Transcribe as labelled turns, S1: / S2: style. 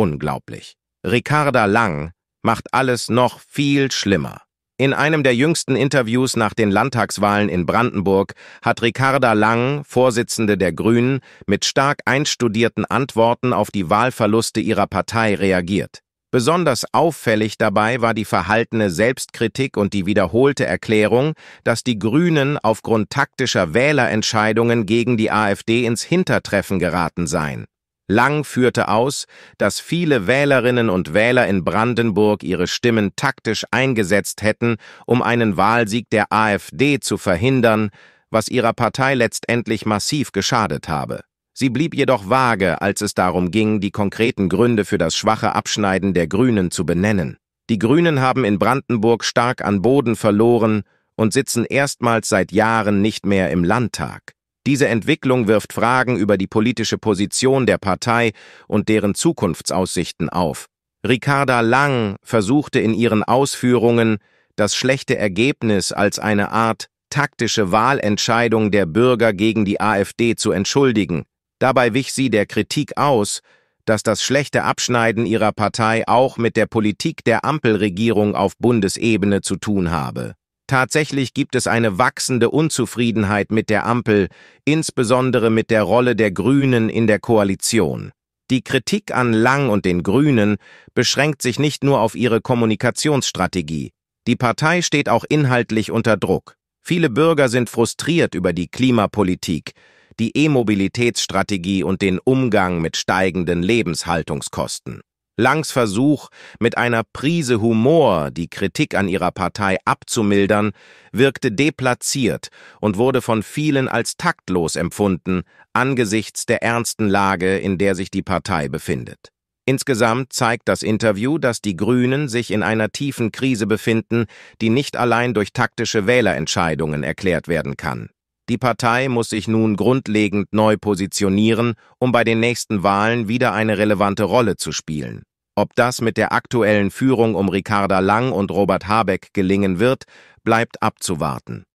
S1: unglaublich. Ricarda Lang macht alles noch viel schlimmer. In einem der jüngsten Interviews nach den Landtagswahlen in Brandenburg hat Ricarda Lang, Vorsitzende der Grünen, mit stark einstudierten Antworten auf die Wahlverluste ihrer Partei reagiert. Besonders auffällig dabei war die verhaltene Selbstkritik und die wiederholte Erklärung, dass die Grünen aufgrund taktischer Wählerentscheidungen gegen die AfD ins Hintertreffen geraten seien. Lang führte aus, dass viele Wählerinnen und Wähler in Brandenburg ihre Stimmen taktisch eingesetzt hätten, um einen Wahlsieg der AfD zu verhindern, was ihrer Partei letztendlich massiv geschadet habe. Sie blieb jedoch vage, als es darum ging, die konkreten Gründe für das schwache Abschneiden der Grünen zu benennen. Die Grünen haben in Brandenburg stark an Boden verloren und sitzen erstmals seit Jahren nicht mehr im Landtag. Diese Entwicklung wirft Fragen über die politische Position der Partei und deren Zukunftsaussichten auf. Ricarda Lang versuchte in ihren Ausführungen, das schlechte Ergebnis als eine Art taktische Wahlentscheidung der Bürger gegen die AfD zu entschuldigen. Dabei wich sie der Kritik aus, dass das schlechte Abschneiden ihrer Partei auch mit der Politik der Ampelregierung auf Bundesebene zu tun habe. Tatsächlich gibt es eine wachsende Unzufriedenheit mit der Ampel, insbesondere mit der Rolle der Grünen in der Koalition. Die Kritik an Lang und den Grünen beschränkt sich nicht nur auf ihre Kommunikationsstrategie. Die Partei steht auch inhaltlich unter Druck. Viele Bürger sind frustriert über die Klimapolitik, die E-Mobilitätsstrategie und den Umgang mit steigenden Lebenshaltungskosten. Langs Versuch, mit einer Prise Humor die Kritik an ihrer Partei abzumildern, wirkte deplatziert und wurde von vielen als taktlos empfunden angesichts der ernsten Lage, in der sich die Partei befindet. Insgesamt zeigt das Interview, dass die Grünen sich in einer tiefen Krise befinden, die nicht allein durch taktische Wählerentscheidungen erklärt werden kann. Die Partei muss sich nun grundlegend neu positionieren, um bei den nächsten Wahlen wieder eine relevante Rolle zu spielen. Ob das mit der aktuellen Führung um Ricarda Lang und Robert Habeck gelingen wird, bleibt abzuwarten.